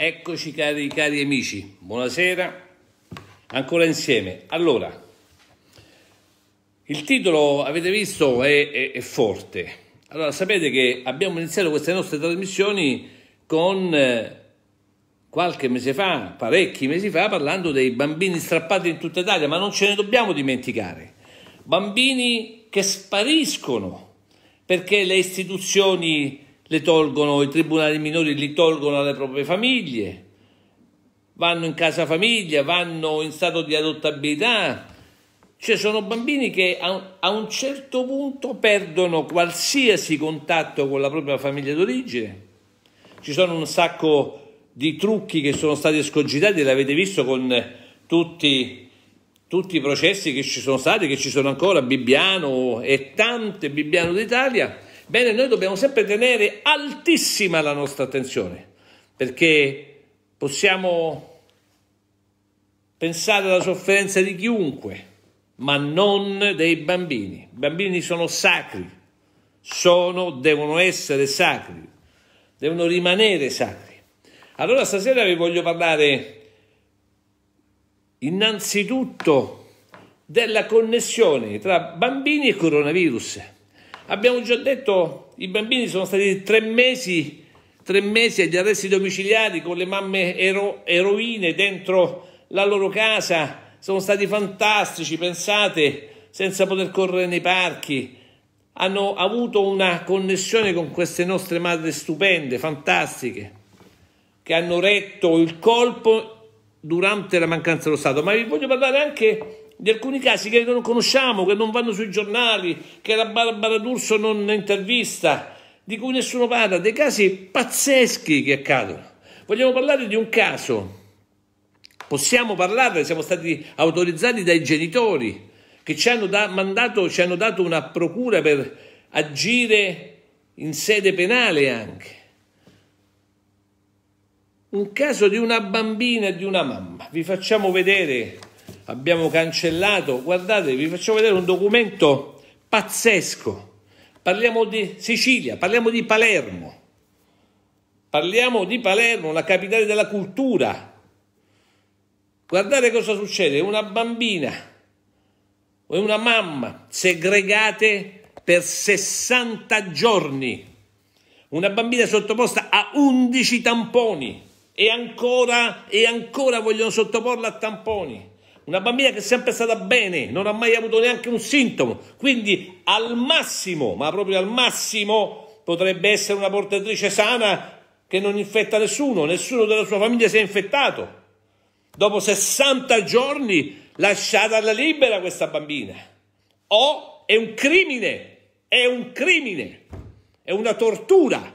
Eccoci cari, cari amici, buonasera, ancora insieme. Allora, il titolo avete visto è, è, è forte. Allora, sapete che abbiamo iniziato queste nostre trasmissioni con eh, qualche mese fa, parecchi mesi fa, parlando dei bambini strappati in tutta Italia, ma non ce ne dobbiamo dimenticare. Bambini che spariscono perché le istituzioni le tolgono, i tribunali minori li tolgono alle proprie famiglie, vanno in casa famiglia, vanno in stato di adottabilità. Cioè sono bambini che a un certo punto perdono qualsiasi contatto con la propria famiglia d'origine. Ci sono un sacco di trucchi che sono stati escogitati, l'avete visto con tutti, tutti i processi che ci sono stati, che ci sono ancora, Bibbiano e tante, Bibbiano d'Italia Bene, noi dobbiamo sempre tenere altissima la nostra attenzione, perché possiamo pensare alla sofferenza di chiunque, ma non dei bambini. I bambini sono sacri, sono, devono essere sacri, devono rimanere sacri. Allora stasera vi voglio parlare innanzitutto della connessione tra bambini e coronavirus. Abbiamo già detto, i bambini sono stati tre mesi, tre mesi agli arresti domiciliari con le mamme ero, eroine dentro la loro casa, sono stati fantastici, pensate, senza poter correre nei parchi, hanno avuto una connessione con queste nostre madri stupende, fantastiche, che hanno retto il colpo durante la mancanza dello Stato. Ma vi voglio parlare anche di alcuni casi che non conosciamo, che non vanno sui giornali, che la Barbara D'Urso non intervista, di cui nessuno parla, dei casi pazzeschi che accadono. Vogliamo parlare di un caso, possiamo parlarne, siamo stati autorizzati dai genitori che ci hanno, da, mandato, ci hanno dato una procura per agire in sede penale anche. Un caso di una bambina e di una mamma. Vi facciamo vedere abbiamo cancellato, guardate, vi faccio vedere un documento pazzesco. Parliamo di Sicilia, parliamo di Palermo. Parliamo di Palermo, la capitale della cultura. Guardate cosa succede, una bambina o una mamma segregate per 60 giorni. Una bambina sottoposta a 11 tamponi e ancora, e ancora vogliono sottoporla a tamponi una bambina che è sempre stata bene, non ha mai avuto neanche un sintomo, quindi al massimo, ma proprio al massimo, potrebbe essere una portatrice sana che non infetta nessuno, nessuno della sua famiglia si è infettato. Dopo 60 giorni lasciata alla libera questa bambina. O è un crimine, è un crimine, è una tortura.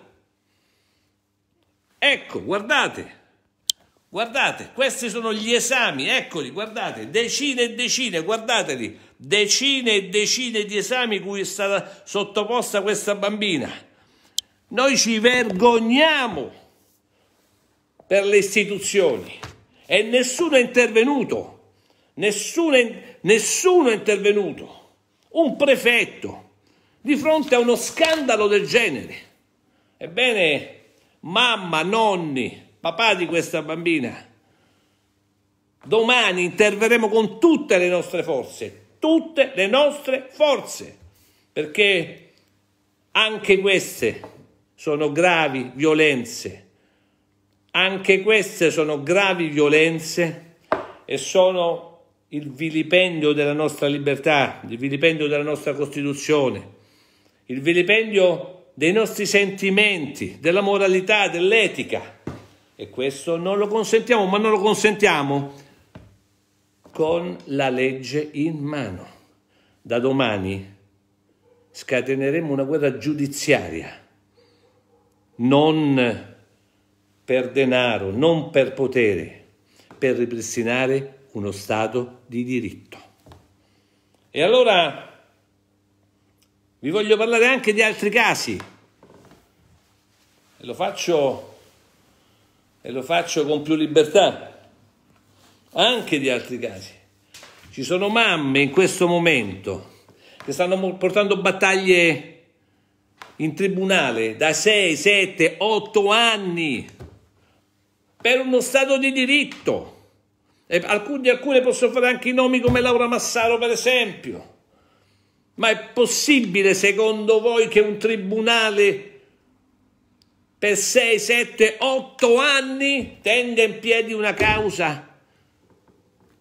Ecco, guardate. Guardate, questi sono gli esami, eccoli, guardate, decine e decine, guardateli, decine e decine di esami cui è stata sottoposta questa bambina. Noi ci vergogniamo per le istituzioni e nessuno è intervenuto, nessuno è, nessuno è intervenuto. Un prefetto di fronte a uno scandalo del genere. Ebbene, mamma, nonni, papà di questa bambina, domani interverremo con tutte le nostre forze, tutte le nostre forze, perché anche queste sono gravi violenze, anche queste sono gravi violenze e sono il vilipendio della nostra libertà, il vilipendio della nostra Costituzione, il vilipendio dei nostri sentimenti, della moralità, dell'etica. E questo non lo consentiamo, ma non lo consentiamo con la legge in mano. Da domani scateneremo una guerra giudiziaria, non per denaro, non per potere, per ripristinare uno Stato di diritto. E allora vi voglio parlare anche di altri casi. lo faccio e lo faccio con più libertà, anche di altri casi. Ci sono mamme in questo momento che stanno portando battaglie in tribunale da 6, 7, 8 anni per uno Stato di diritto. E alcuni, alcune possono fare anche i nomi come Laura Massaro, per esempio. Ma è possibile, secondo voi, che un tribunale per 6, 7, 8 anni tenga in piedi una causa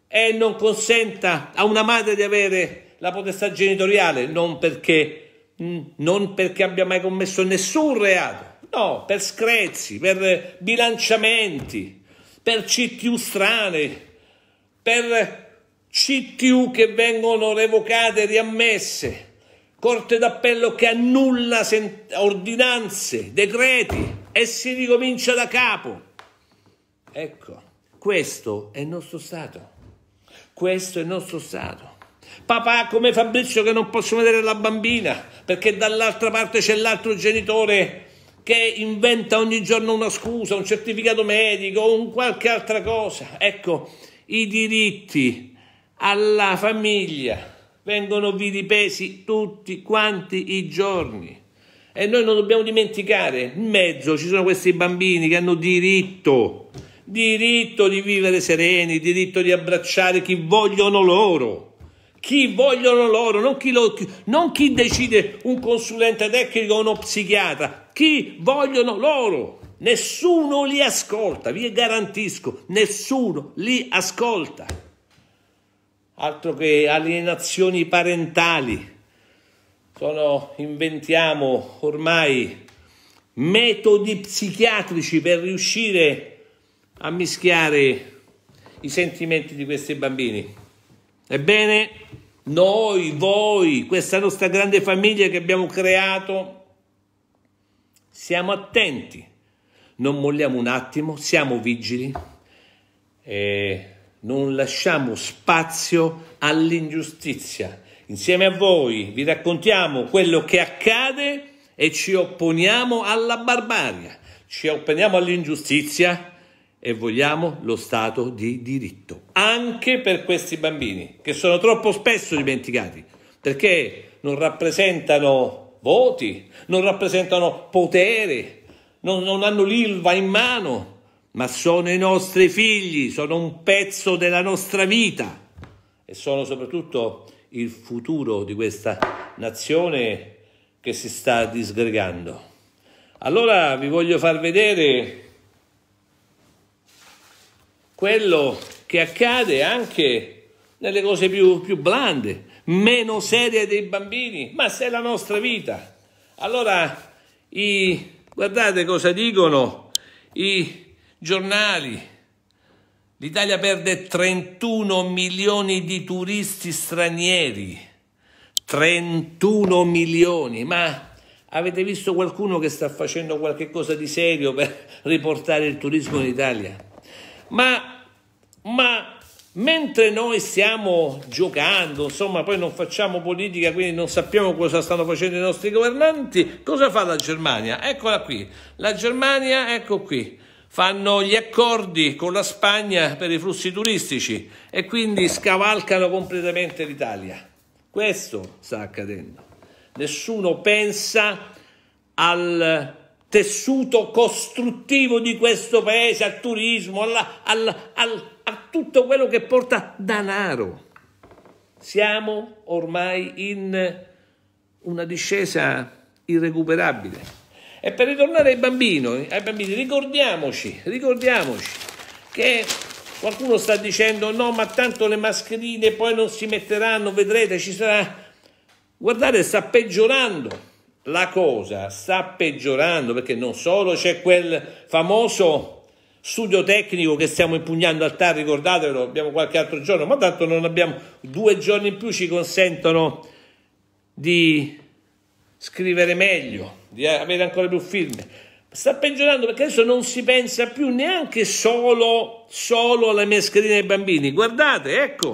e non consenta a una madre di avere la potestà genitoriale, non perché, mm, non perché abbia mai commesso nessun reato, no, per screzi, per bilanciamenti, per CTU strane, per CTU che vengono revocate e riammesse Corte d'Appello che annulla ordinanze, decreti e si ricomincia da capo. Ecco, questo è il nostro Stato. Questo è il nostro Stato. Papà come Fabrizio che non posso vedere la bambina perché dall'altra parte c'è l'altro genitore che inventa ogni giorno una scusa, un certificato medico, un qualche altra cosa. Ecco, i diritti alla famiglia vengono vilipesi tutti quanti i giorni. E noi non dobbiamo dimenticare, in mezzo ci sono questi bambini che hanno diritto, diritto di vivere sereni, diritto di abbracciare chi vogliono loro. Chi vogliono loro, non chi, lo, non chi decide un consulente tecnico o uno psichiatra, chi vogliono loro. Nessuno li ascolta, vi garantisco, nessuno li ascolta altro che alienazioni parentali. Sono, inventiamo ormai metodi psichiatrici per riuscire a mischiare i sentimenti di questi bambini. Ebbene, noi, voi, questa nostra grande famiglia che abbiamo creato, siamo attenti, non molliamo un attimo, siamo vigili e non lasciamo spazio all'ingiustizia. Insieme a voi vi raccontiamo quello che accade e ci opponiamo alla barbarie, ci opponiamo all'ingiustizia e vogliamo lo Stato di diritto, anche per questi bambini che sono troppo spesso dimenticati, perché non rappresentano voti, non rappresentano potere, non, non hanno l'ILVA in mano, ma sono i nostri figli, sono un pezzo della nostra vita e sono soprattutto il futuro di questa nazione che si sta disgregando. Allora vi voglio far vedere quello che accade anche nelle cose più, più blande, meno serie dei bambini, ma se è la nostra vita. Allora, i, guardate cosa dicono i giornali. L'Italia perde 31 milioni di turisti stranieri. 31 milioni, ma avete visto qualcuno che sta facendo qualcosa di serio per riportare il turismo in Italia? Ma, ma mentre noi stiamo giocando, insomma, poi non facciamo politica, quindi non sappiamo cosa stanno facendo i nostri governanti, cosa fa la Germania? Eccola qui, la Germania, ecco qui fanno gli accordi con la Spagna per i flussi turistici e quindi scavalcano completamente l'Italia. Questo sta accadendo. Nessuno pensa al tessuto costruttivo di questo paese, al turismo, alla, alla, al, a tutto quello che porta danaro. Siamo ormai in una discesa irrecuperabile. E per ritornare ai bambini, ai bambini ricordiamoci, ricordiamoci che qualcuno sta dicendo no, ma tanto le mascherine poi non si metteranno, vedrete, ci sarà... Guardate, sta peggiorando la cosa, sta peggiorando perché non solo c'è quel famoso studio tecnico che stiamo impugnando al TAR, ricordatevelo, abbiamo qualche altro giorno, ma tanto non abbiamo due giorni in più ci consentono di scrivere meglio, di avere ancora più firme. Sta peggiorando perché adesso non si pensa più neanche solo, solo alle mascherine ai bambini. Guardate, ecco.